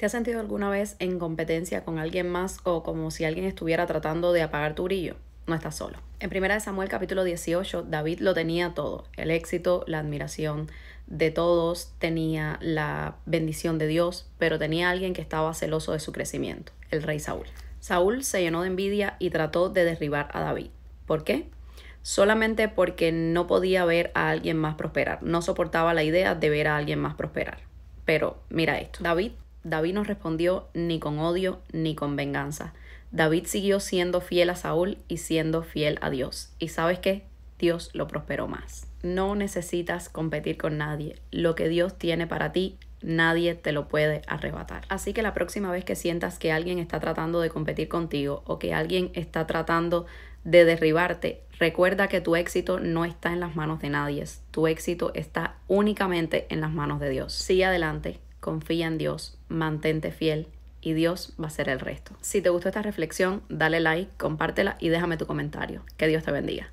¿Te has sentido alguna vez en competencia con alguien más o como si alguien estuviera tratando de apagar tu brillo? No estás solo. En 1 Samuel capítulo 18, David lo tenía todo, el éxito, la admiración de todos, tenía la bendición de Dios, pero tenía alguien que estaba celoso de su crecimiento, el rey Saúl. Saúl se llenó de envidia y trató de derribar a David. ¿Por qué? Solamente porque no podía ver a alguien más prosperar, no soportaba la idea de ver a alguien más prosperar. Pero mira esto, David David no respondió ni con odio ni con venganza. David siguió siendo fiel a Saúl y siendo fiel a Dios. ¿Y sabes qué? Dios lo prosperó más. No necesitas competir con nadie. Lo que Dios tiene para ti, nadie te lo puede arrebatar. Así que la próxima vez que sientas que alguien está tratando de competir contigo o que alguien está tratando de derribarte, recuerda que tu éxito no está en las manos de nadie. Tu éxito está únicamente en las manos de Dios. Sigue adelante confía en Dios, mantente fiel y Dios va a hacer el resto. Si te gustó esta reflexión, dale like, compártela y déjame tu comentario. Que Dios te bendiga.